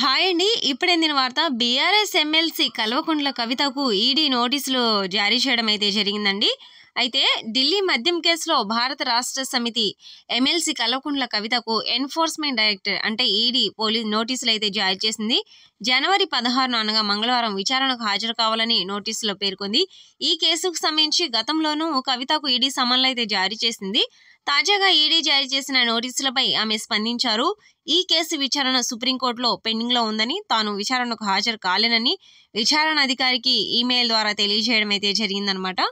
hi అండి ఇప్పుడు ఎందిన వార్త బీఆర్ఎస్ ఎమ్మెల్సీ కల్వకుంట్ల కవితకు ఈడీ నోటీసులు జారీ చేయడం అయితే జరిగిందండి అయితే ఢిల్లీ మద్యం కేసులో భారత రాష్ట్ర సమితి ఎమ్మెల్సీ కల్వకుంట్ల కవితకు ఎన్ఫోర్స్మెంట్ డైరెక్టర్ అంటే ఈడీ పోలీస్ నోటీసులు అయితే జారీ చేసింది జనవరి పదహారున అనగా మంగళవారం విచారణకు హాజరు కావాలని నోటీసులో పేర్కొంది ఈ కేసుకు సంబంధించి గతంలోనూ కవితకు ఈడీ సమన్లు అయితే జారీ చేసింది తాజాగా ఈడీ జారీ చేసిన నోటీసులపై ఆమె స్పందించారు ఈ కేసు విచారణ సుప్రీంకోర్టులో పెండింగ్లో ఉందని తాను విచారణకు హాజరు కాలేనని విచారణ అధికారికి ఈమెయిల్ ద్వారా తెలియజేయడం అయితే జరిగిందనమాట